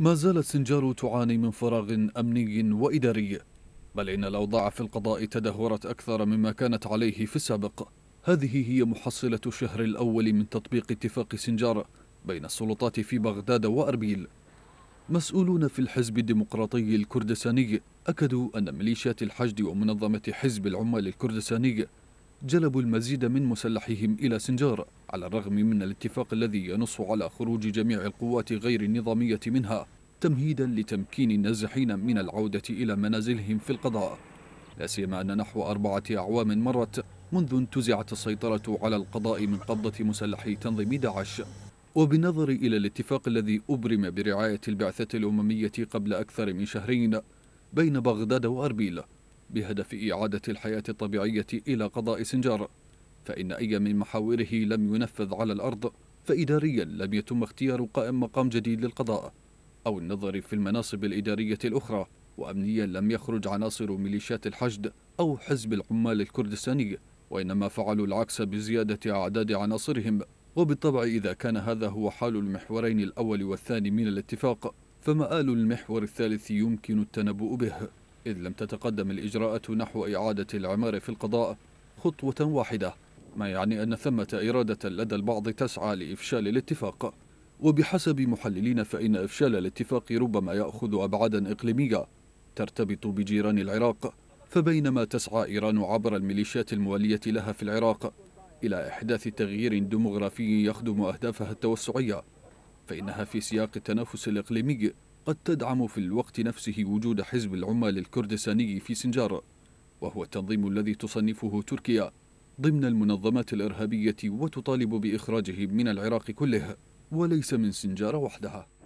ما زالت سنجار تعاني من فراغ أمني وإداري بل إن الأوضاع في القضاء تدهورت أكثر مما كانت عليه في السابق هذه هي محصلة الشهر الأول من تطبيق اتفاق سنجار بين السلطات في بغداد وأربيل مسؤولون في الحزب الديمقراطي الكردستاني أكدوا أن ميليشيات الحشد ومنظمة حزب العمال الكردستاني جلبوا المزيد من مسلحهم إلى سنجار على الرغم من الاتفاق الذي ينص على خروج جميع القوات غير النظامية منها تمهيدا لتمكين النازحين من العودة إلى منازلهم في القضاء لا سيما أن نحو أربعة أعوام مرت منذ انتزعت السيطرة على القضاء من قبضة مسلحي تنظيم داعش وبالنظر إلى الاتفاق الذي أبرم برعاية البعثة الأممية قبل أكثر من شهرين بين بغداد وأربيل بهدف إعادة الحياة الطبيعية إلى قضاء سنجار فإن أي من محاوره لم ينفذ على الأرض فإداريا لم يتم اختيار قائم مقام جديد للقضاء أو النظر في المناصب الإدارية الأخرى وأمنيا لم يخرج عناصر ميليشيات الحشد أو حزب العمال الكردستاني وإنما فعلوا العكس بزيادة أعداد عناصرهم وبالطبع إذا كان هذا هو حال المحورين الأول والثاني من الاتفاق فمآل المحور الثالث يمكن التنبؤ به إذ لم تتقدم الإجراءات نحو إعادة العمارة في القضاء خطوة واحدة ما يعني أن ثمة إرادة لدى البعض تسعى لإفشال الاتفاق وبحسب محللين فإن إفشال الاتفاق ربما يأخذ أبعادا إقليمية ترتبط بجيران العراق فبينما تسعى إيران عبر الميليشيات الموالية لها في العراق إلى إحداث تغيير ديموغرافي يخدم أهدافها التوسعية فإنها في سياق التنافس الإقليمي قد تدعم في الوقت نفسه وجود حزب العمال الكردستاني في سنجار وهو التنظيم الذي تصنفه تركيا ضمن المنظمات الإرهابية وتطالب بإخراجه من العراق كله وليس من سنجار وحدها